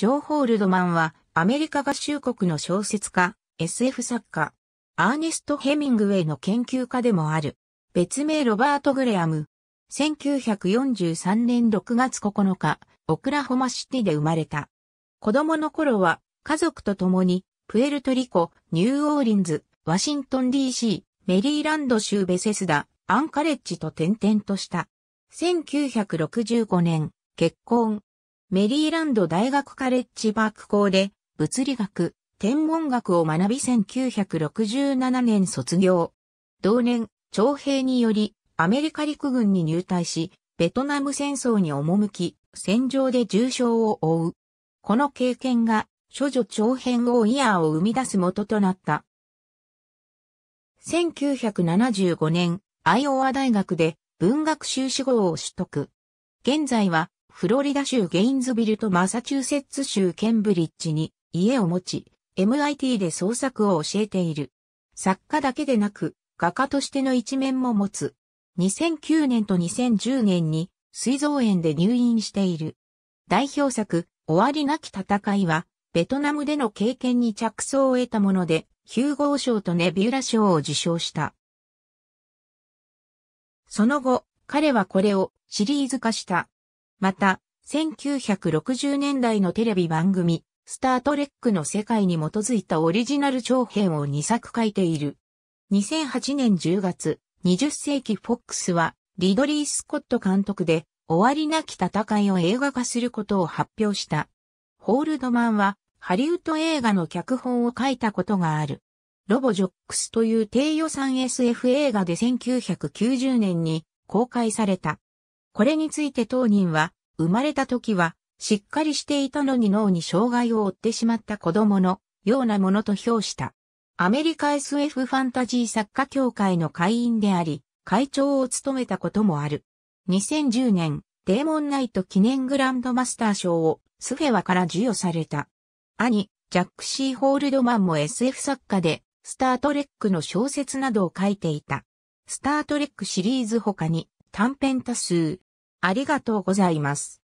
ジョー・ホールドマンは、アメリカ合衆国の小説家、SF 作家、アーネスト・ヘミングウェイの研究家でもある。別名ロバート・グレアム。1943年6月9日、オクラホマシティで生まれた。子供の頃は、家族と共に、プエルトリコ、ニューオーリンズ、ワシントン DC、メリーランド州ベセスダ、アンカレッジと転々とした。1965年、結婚、メリーランド大学カレッジバーク校で物理学、天文学を学び1967年卒業。同年、徴兵によりアメリカ陸軍に入隊し、ベトナム戦争に赴き、戦場で重傷を負う。この経験が、諸女長編王イヤーを生み出す元となった。1975年、アイオワ大学で文学修士号を取得。現在はフロリダ州ゲインズビルとマサチューセッツ州ケンブリッジに家を持ち、MIT で創作を教えている。作家だけでなく、画家としての一面も持つ。2009年と2010年に、水臓炎で入院している。代表作、終わりなき戦いは、ベトナムでの経験に着想を得たもので、ヒューゴー賞とネビューラ賞を受賞した。その後、彼はこれをシリーズ化した。また、1960年代のテレビ番組、スタートレックの世界に基づいたオリジナル長編を2作書いている。2008年10月、20世紀フォックスは、リドリー・スコット監督で、終わりなき戦いを映画化することを発表した。ホールドマンは、ハリウッド映画の脚本を書いたことがある。ロボジョックスという低予算 SF 映画で1990年に公開された。これについて当人は、生まれた時は、しっかりしていたのに脳に障害を負ってしまった子供のようなものと評した。アメリカ SF ファンタジー作家協会の会員であり、会長を務めたこともある。2010年、デーモンナイト記念グランドマスター賞をスフェワから授与された。兄、ジャック・シー・ホールドマンも SF 作家で、スタートレックの小説などを書いていた。スタートレックシリーズ他に短編多数、ありがとうございます。